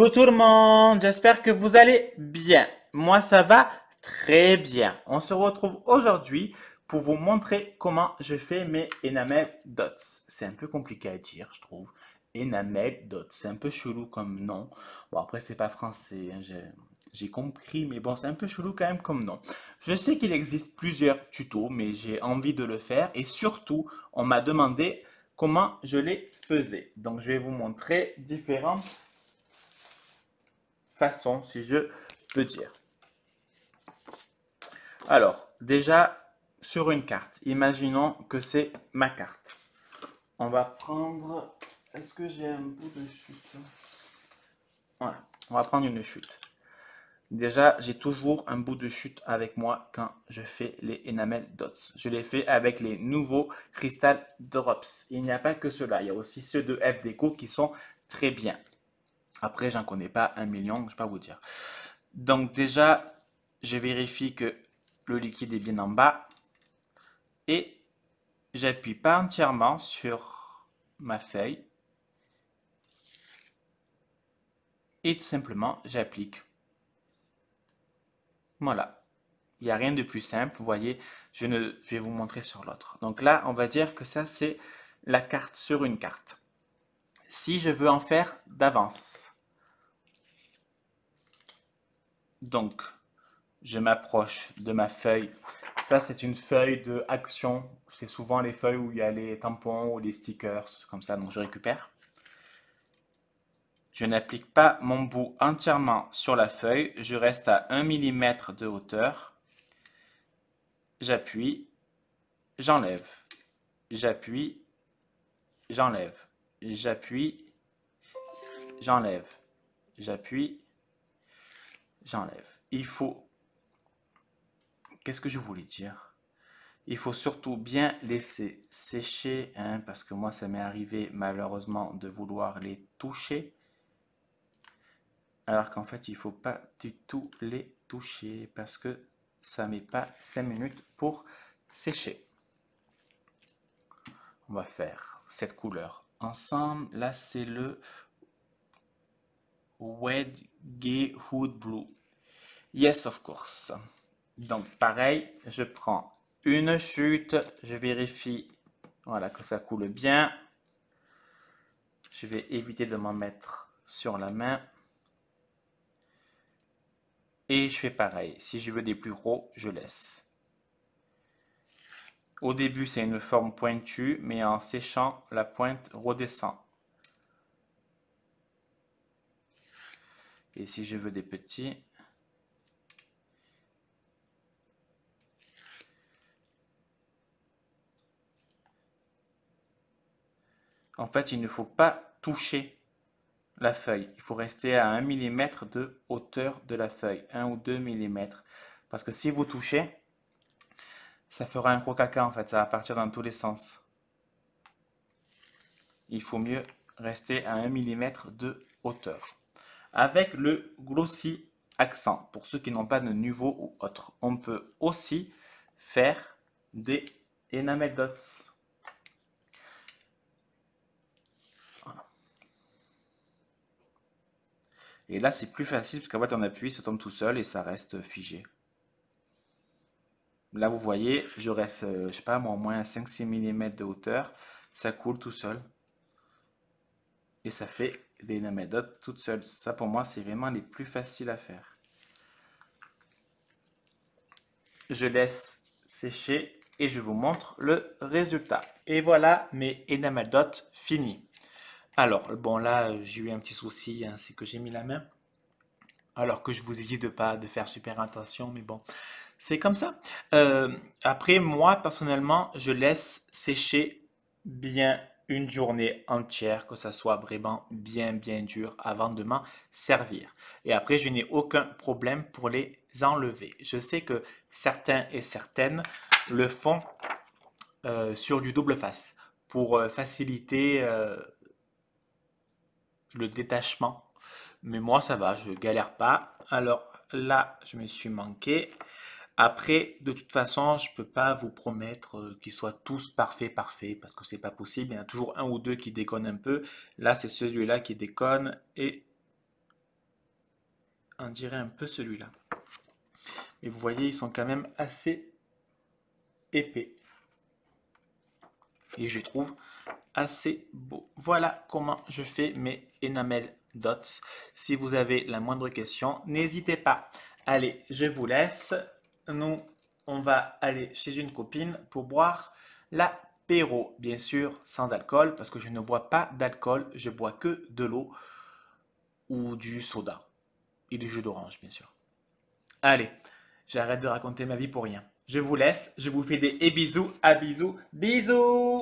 Bonjour tout le monde, j'espère que vous allez bien. Moi ça va très bien. On se retrouve aujourd'hui pour vous montrer comment je fais mes enamel dots. C'est un peu compliqué à dire je trouve. Enamel dots, c'est un peu chelou comme nom. Bon après c'est pas français, hein, j'ai compris, mais bon c'est un peu chelou quand même comme nom. Je sais qu'il existe plusieurs tutos, mais j'ai envie de le faire et surtout on m'a demandé comment je les faisais. Donc je vais vous montrer différents façon, si je peux dire. Alors, déjà, sur une carte, imaginons que c'est ma carte. On va prendre... Est-ce que j'ai un bout de chute Voilà, on va prendre une chute. Déjà, j'ai toujours un bout de chute avec moi quand je fais les enamel dots. Je les fais avec les nouveaux cristal drops. Il n'y a pas que cela, il y a aussi ceux de F qui sont très bien. Après, j'en connais pas un million, je ne vais pas vous dire. Donc déjà, je vérifie que le liquide est bien en bas. Et j'appuie pas entièrement sur ma feuille. Et tout simplement, j'applique. Voilà. Il n'y a rien de plus simple. Vous voyez, je, ne, je vais vous montrer sur l'autre. Donc là, on va dire que ça, c'est la carte sur une carte. Si je veux en faire d'avance, Donc, je m'approche de ma feuille. Ça, c'est une feuille de action. C'est souvent les feuilles où il y a les tampons ou les stickers, comme ça, donc je récupère. Je n'applique pas mon bout entièrement sur la feuille. Je reste à 1 mm de hauteur. J'appuie, j'enlève. J'appuie, j'enlève. J'appuie, j'enlève. J'appuie, enlève Il faut... Qu'est-ce que je voulais dire Il faut surtout bien laisser sécher, hein, parce que moi, ça m'est arrivé malheureusement de vouloir les toucher. Alors qu'en fait, il faut pas du tout les toucher, parce que ça met pas cinq minutes pour sécher. On va faire cette couleur ensemble. Là, c'est le Wed Hood Blue. Yes, of course. Donc, pareil, je prends une chute, je vérifie voilà, que ça coule bien. Je vais éviter de m'en mettre sur la main. Et je fais pareil. Si je veux des plus gros, je laisse. Au début, c'est une forme pointue, mais en séchant, la pointe redescend. Et si je veux des petits, en fait, il ne faut pas toucher la feuille. Il faut rester à 1 mm de hauteur de la feuille, 1 ou 2 mm. Parce que si vous touchez, ça fera un gros en fait, ça va partir dans tous les sens. Il faut mieux rester à 1 mm de hauteur. Avec le glossy accent, pour ceux qui n'ont pas de niveau ou autre, on peut aussi faire des enamel dots. Et là, c'est plus facile parce qu'en fait, on appuie, ça tombe tout seul et ça reste euh, figé. Là, vous voyez, je reste, euh, je sais pas, moi, au moins 5-6 mm de hauteur. Ça coule tout seul. Et ça fait des anecdotes toutes seules. Ça, pour moi, c'est vraiment les plus faciles à faire. Je laisse sécher et je vous montre le résultat. Et voilà mes enamel dots finis. Alors, bon, là, j'ai eu un petit souci, hein, c'est que j'ai mis la main. Alors que je vous ai dit de pas de faire super attention, mais bon, c'est comme ça. Euh, après, moi, personnellement, je laisse sécher bien une journée entière, que ça soit vraiment bien, bien dur, avant de m'en servir. Et après, je n'ai aucun problème pour les enlever. Je sais que certains et certaines le font euh, sur du double face pour euh, faciliter le détachement. Mais moi, ça va, je galère pas. Alors là, je me suis manqué. Après, de toute façon, je peux pas vous promettre euh, qu'ils soient tous parfaits, parfaits, parce que c'est pas possible. Il y en a toujours un ou deux qui déconnent un peu. Là, c'est celui-là qui déconne et on dirait un peu celui-là. Mais vous voyez, ils sont quand même assez épais et je trouve assez beau. Voilà comment je fais mes enamel dots. Si vous avez la moindre question, n'hésitez pas. Allez, je vous laisse. Nous, on va aller chez une copine pour boire l'apéro. Bien sûr, sans alcool, parce que je ne bois pas d'alcool, je bois que de l'eau ou du soda. Et du jus d'orange, bien sûr. Allez, j'arrête de raconter ma vie pour rien. Je vous laisse, je vous fais des bisous, à bisous, bisous